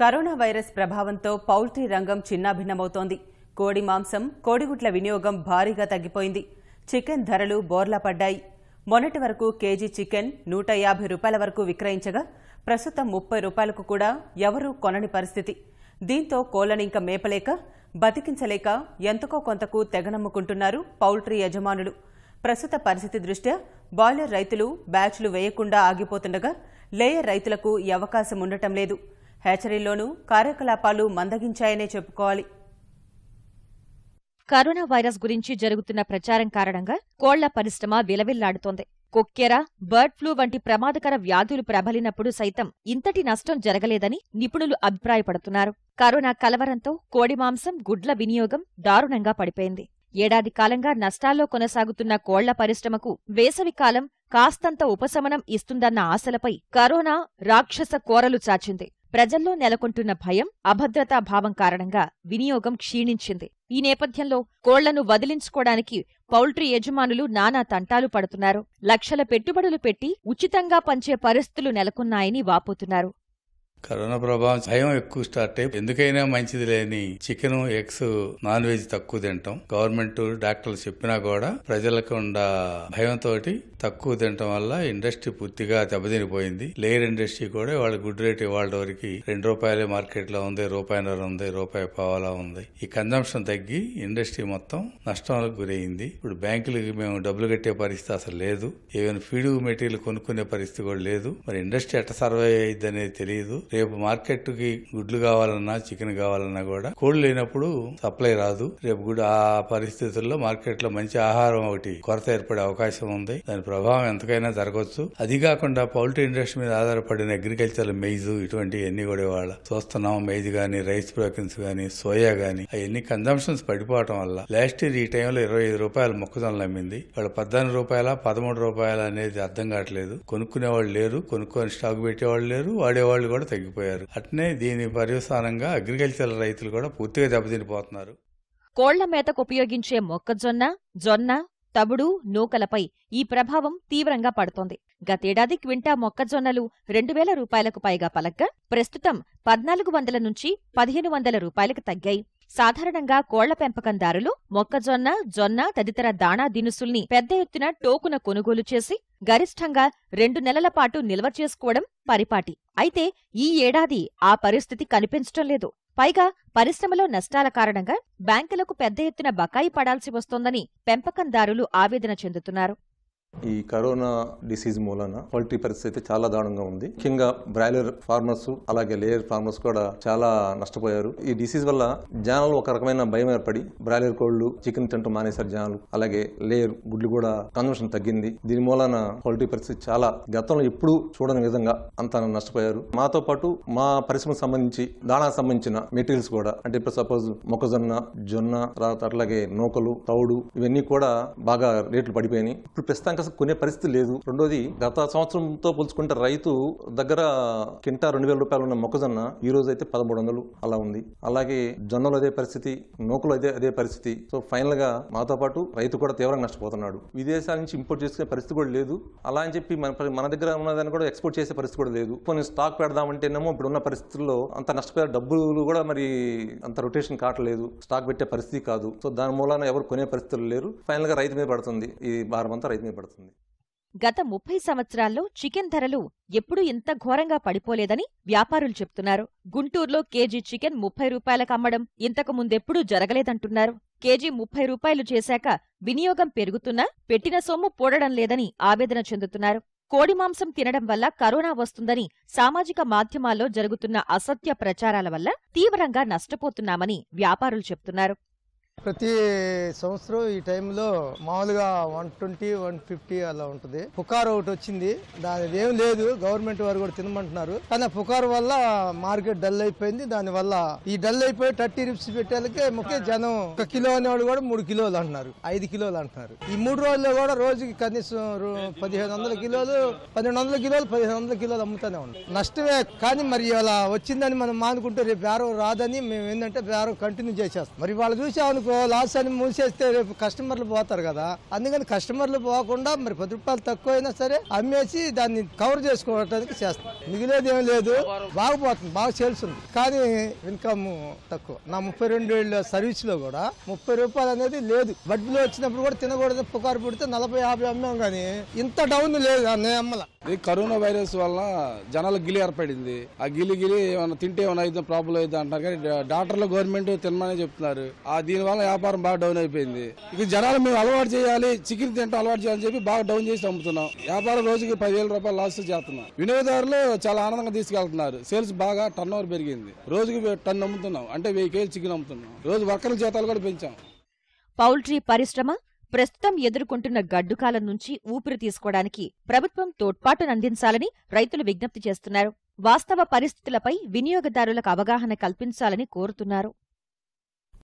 corona virus ప్రభావంతో poultry రంగం చిన్నాభిన్నమవుతోంది కోడి మాంసం కోడిగుడ్ల వినియోగం భారీగా తగ్గిపోయింది చికెన్ ధరలు బోర్లా పడ్డాయి మొన్నటి వరకు కేజీ చికెన్ నూట యాభై రూపాయల వరకు విక్రయించగా ప్రస్తుతం ముప్పై రూపాయలకు కూడా ఎవరూ కొనని పరిస్థితి దీంతో కోళ్లను ఇంకా మేపలేక బతికించలేక ఎంతకో కొంతకు తెగనమ్ముకుంటున్నారు పౌల్ట్రీ యజమానులు ప్రస్తుత పరిస్థితి దృష్ట్యా బాయిలర్ రైతులు బ్యాచ్లు వేయకుండా ఆగిపోతుండగా లేయర్ రైతులకు ఈ అవకాశం ఉండటం లేదు హ్యాచరీలోనూ కార్యకలాపాలు మందగించాయనే చెప్పుకోవాలి కరోనా వైరస్ గురించి జరుగుతున్న ప్రచారం కారణంగా కోళ్ల పరిశ్రమ విలవిల్లాడుతోంది కొక్కెర బర్డ్ ఫ్లూ వంటి ప్రమాదకర వ్యాధులు ప్రబలినప్పుడు సైతం ఇంతటి నష్టం జరగలేదని నిపుణులు అభిప్రాయపడుతున్నారు కరోనా కలవరంతో కోడి మాంసం గుడ్ల వినియోగం దారుణంగా పడిపోయింది ఏడాది కాలంగా నష్టాల్లో కొనసాగుతున్న కోళ్ల పరిశ్రమకు వేసవికాలం కాస్తంత ఉపశమనం ఇస్తుందన్న ఆశలపై కరోనా రాక్షస కోరలు చాచింది ప్రజల్లో నెలకొంటున్న భయం అభద్రతా భావం కారణంగా వినియోగం క్షీణించింది ఈ నేపథ్యంలో కోళ్లను వదిలించుకోవడానికి పౌల్ట్రీ యజమానులు నానా తంటాలు పడుతున్నారు లక్షల పెట్టుబడులు పెట్టి ఉచితంగా పంచే పరిస్థితులు నెలకొన్నాయని వాపోతున్నారు కరోనా ప్రభావం భయం ఎక్కువ స్టార్ట్ అయ్యి ఎందుకైనా మంచిది లేని చికెన్ ఎగ్స్ నాన్ వెజ్ తక్కువ తింటాం గవర్నమెంట్ డాక్టర్లు చెప్పినా కూడా ప్రజలకు ఉన్న భయంతో తక్కువ తినటం వల్ల ఇండస్ట్రీ పూర్తిగా దెబ్బతినిపోయింది లేయర్ ఇండస్ట్రీ కూడా వాళ్ళ గుడ్ రేట్ ఇవాళ వరకు రెండు రూపాయలే మార్కెట్ లో ఉంది రూపాయిన్నర ఉంది రూపాయి పావాలా ఉంది ఈ కన్జంప్షన్ తగ్గి ఇండస్ట్రీ మొత్తం నష్టాలకు గురైంది ఇప్పుడు బ్యాంకులకి మేము డబ్బులు కట్టే పరిస్థితి అసలు లేదు ఏమైనా ఫీడు మెటీరియల్ కొనుక్కునే పరిస్థితి కూడా లేదు మరి ఇండస్ట్రీ ఎట్ట సర్వే అయ్యిద్ది అనేది తెలియదు రేపు మార్కెట్కి గుడ్లు కావాలన్నా చికెన్ కావాలన్నా కూడా కోళ్ళు లేనప్పుడు సప్లై రాదు రేపు కూడా ఆ పరిస్థితుల్లో మార్కెట్లో మంచి ఆహారం ఒకటి కొరత ఏర్పడే అవకాశం ఉంది దాని ప్రభావం ఎంతకైనా జరగవచ్చు అది కాకుండా పౌల్ట్రీ ఇండస్ట్రీ మీద ఆధారపడిన అగ్రికల్చర్ మెయిజ్ ఇటువంటి అన్ని కూడా ఇవాళ చూస్తున్నాం మెయిజ్ కానీ రైస్ ప్రోకిన్స్ కానీ సోయా కానీ అవన్నీ కన్జంప్షన్స్ పడిపోవడం వల్ల లాస్ట్ ఇయర్ ఈ టైంలో ఇరవై ఐదు రూపాయలు మొక్కజొన్నలు అమ్మింది వాళ్ళు పద్నాలుగు రూపాయల పదమూడు రూపాయలు అనేది అర్థం కావట్లేదు కొనుక్కునేవాళ్ళు లేరు కొనుక్కొని స్టాక్ పెట్టేవాళ్ళు లేరు వాడేవాళ్ళు కూడా తగ్గిపోయారు అట్నే దీని పర్యవసానంగా అగ్రికల్చర్ రైతులు కూడా పూర్తిగా దెబ్బతినిపోతున్నారు కోళ్ల మేతకు ఉపయోగించే మొక్కజొన్న జొన్న తవుడు నూకలపై ఈ ప్రభావం తీవ్రంగా పడుతోంది గతేడాది క్వింటా మొక్కజొన్నలు రెండు వేల రూపాయలకు పైగా పలక్క ప్రస్తుతం పద్నాలుగు వందల నుంచి పదిహేను వందల రూపాయలకు తగ్గాయి సాధారణంగా కోళ్ల పెంపకందారులు మొక్కజొన్న జొన్న తదితర దాణా దినుసుల్ని పెద్ద ఎత్తున టోకున కొనుగోలు చేసి గరిష్టంగా రెండు నెలల పాటు నిల్వ చేసుకోవడం పరిపాటి అయితే ఈ ఏడాది ఆ పరిస్థితి కనిపించటం లేదు పైగా పరిశ్రమలో నష్టాల కారణంగా బ్యాంకులకు పెద్ద ఎత్తున బకాయి పడాల్సి వస్తోందని పెంపకందారులు ఆవేదన చెందుతున్నారు ఈ కరోనా డిసీజ్ మూలన పౌల్ట్రీ పరిస్థితి అయితే చాలా దారుణంగా ఉంది ముఖ్యంగా బ్రాయిలర్ ఫార్మర్స్ అలాగే లేయర్ ఫార్మర్స్ కూడా చాలా నష్టపోయారు ఈ డిసీజ్ వల్ల జనాలు ఒక రకమైన భయం ఏర్పడి బ్రాయిలర్ కోళ్లు చికెన్ తింటూ మానేశారు జనాలు అలాగే లేయర్ గుడ్లు కూడా కన్వర్షన్ తగ్గింది దీని మూలన పౌల్ట్రీ పరిస్థితి చాలా గతంలో ఎప్పుడు చూడని విధంగా అంత నష్టపోయారు మాతో పాటు మా పరిశ్రమకు సంబంధించి దాణా సంబంధించిన మెటీరియల్స్ కూడా అంటే ఇప్పుడు సపోజ్ మొక్కజొన్న జొన్న తర్వాత అట్లాగే నూకలు తౌడు ఇవన్నీ కూడా బాగా రేట్లు పడిపోయినాయి ఇప్పుడు ప్రస్తుతం బయట కొనే పరిస్థితి లేదు రెండోది గత సంవత్సరంతో పోల్చుకుంటే రైతు దగ్గర కింటా రెండు వేల రూపాయలు ఉన్న మొక్కజొన్న ఈ రోజు అయితే పదమూడు వందలు అలా ఉంది అలాగే జొన్నలు అదే పరిస్థితి నూకలు అదే అదే పరిస్థితి సో ఫైనల్ గా మాతో పాటు రైతు కూడా తీవ్రంగా నష్టపోతున్నాడు విదేశాల నుంచి ఇంపోర్ట్ చేసుకునే పరిస్థితి కూడా లేదు అలా అని చెప్పి మన మన దగ్గర ఉన్నదాన్ని కూడా ఎక్స్పోర్ట్ చేసే పరిస్థితి కూడా లేదు కొన్ని స్టాక్ పెడదామంటేనేమో ఇప్పుడు ఉన్న పరిస్థితుల్లో అంత నష్టపోయే డబ్బులు కూడా మరి అంత రొటేషన్ కావట్లేదు స్టాక్ పెట్టే పరిస్థితి కాదు సో దాని మూలాన ఎవరు కొనే పరిస్థితులు లేరు ఫైనల్ గా రైతు మీద పడుతుంది ఈ భారం అంతా రైతు మీద పడుతుంది అవుతుంది గత ముప్పై సంవత్సరాల్లో చికెన్ ధరలు ఎప్పుడూ ఇంత ఘోరంగా పడిపోలేదని వ్యాపారులు చెప్తున్నారు గుంటూరులో కేజీ చికెన్ ముప్పై రూపాయలకు అమ్మడం ఇంతకు ముందెప్పుడూ జరగలేదంటున్నారు కేజీ ముప్పై రూపాయలు చేశాక వినియోగం పెరుగుతున్నా పెట్టిన సొమ్ము పూడడం లేదని ఆవేదన చెందుతున్నారు కోడి మాంసం తినడం వల్ల కరోనా వస్తుందని సామాజిక మాధ్యమాల్లో జరుగుతున్న అసత్య ప్రచారాల వల్ల తీవ్రంగా నష్టపోతున్నామని వ్యాపారులు చెప్తున్నారు ప్రతి సంవత్సరం ఈ టైంలో మామూలుగా వన్ ట్వంటీ వన్ ఫిఫ్టీ అలా ఉంటుంది పుకారు ఒకటి వచ్చింది దాని ఏం లేదు గవర్నమెంట్ వారు కూడా తినమంటున్నారు కానీ ఆ పుకారు వల్ల మార్కెట్ డల్ అయిపోయింది దాని వల్ల ఈ డల్ అయిపోయి థర్టీ రిప్స్ పెట్టేలకే ముఖ్య జనం ఒక కిలో అనేవాడు కూడా మూడు కిలోలు అంటున్నారు ఐదు కిలోలు అంటున్నారు ఈ మూడు రోజుల్లో కూడా రోజుకి కనీసం పదిహేను వందల కిలోలు పన్నెండు వందల కిలోలు పదిహేను వందల కిలోలు అమ్ముతానే ఉంటాం నష్టమే కానీ మరి అలా వచ్చిందని మనం మానుకుంటే రేపు బేరం రాదని మేము ఏంటంటే బేరం కంటిన్యూ చేసేస్తాం మరి వాళ్ళు అనుకుంటున్నాం రేపు లాస్ అని మూసేస్తే రేపు కస్టమర్లు పోతారు కదా అందుకని కస్టమర్లు పోకుండా మరి పది రూపాయలు తక్కువ అయినా సరే అమ్మేసి దాన్ని కవర్ చేసుకోవడానికి చేస్తాం మిగిలేదు ఏం లేదు బాగుపోతుంది బాగా సేల్స్ ఉంది కానీ ఇన్కమ్ తక్కువ నా ముప్పై రెండు ఏళ్ళ సర్వీస్ లో కూడా ముప్పై రూపాయలు అనేది లేదు వడ్డీలో వచ్చినప్పుడు కూడా తినకూడదు పుకారు పుడితే నలభై యాభై అమ్మాం కానీ ఇంత డౌన్ లేదు నేను అమ్మల ఈ కరోనా వైరస్ వల్ల జనాలు గిలి ఏర్పడింది ఆ గిలి గిలి ఏమైనా తింటే ఏమైనా ప్రాబ్లం అవుతుంది అంటారు కానీ డాక్టర్లు గవర్నమెంట్ తినమని చెప్తున్నారు ఆ దీని వల్ల వ్యాపారం బాగా డౌన్ అయిపోయింది ఇక జనాలు మేము అలవాటు చేయాలి చికెన్ తింటాం అలవాటు చేయాలని చెప్పి బాగా డౌన్ చేసి అమ్ముతున్నాం వ్యాపారం రోజుకి పదివేల రూపాయలు లాస్ చేస్తున్నాం వినియోగదారులు చాలా ఆనందంగా తీసుకెళ్తున్నారు సేల్స్ బాగా టర్న్ పెరిగింది రోజుకి టన్ అమ్ముతున్నాం అంటే వెయ్యి కేజీ చికెన్ అమ్ముతున్నాం రోజు వర్కర్ల జీతాలు కూడా పెంచాం పౌల్ట్రీ పరిశ్రమ ప్రస్తుతం ఎదుర్కొంటున్న గడ్డుకాలం నుంచి ఊపిరి తీసుకోవడానికి ప్రభుత్వం తోడ్పాటునందించాలని రైతులు విజ్ఞప్తి చేస్తున్నారు వాస్తవ పరిస్థితులపై వినియోగదారులకు అవగాహన కల్పించాలని కోరుతున్నారు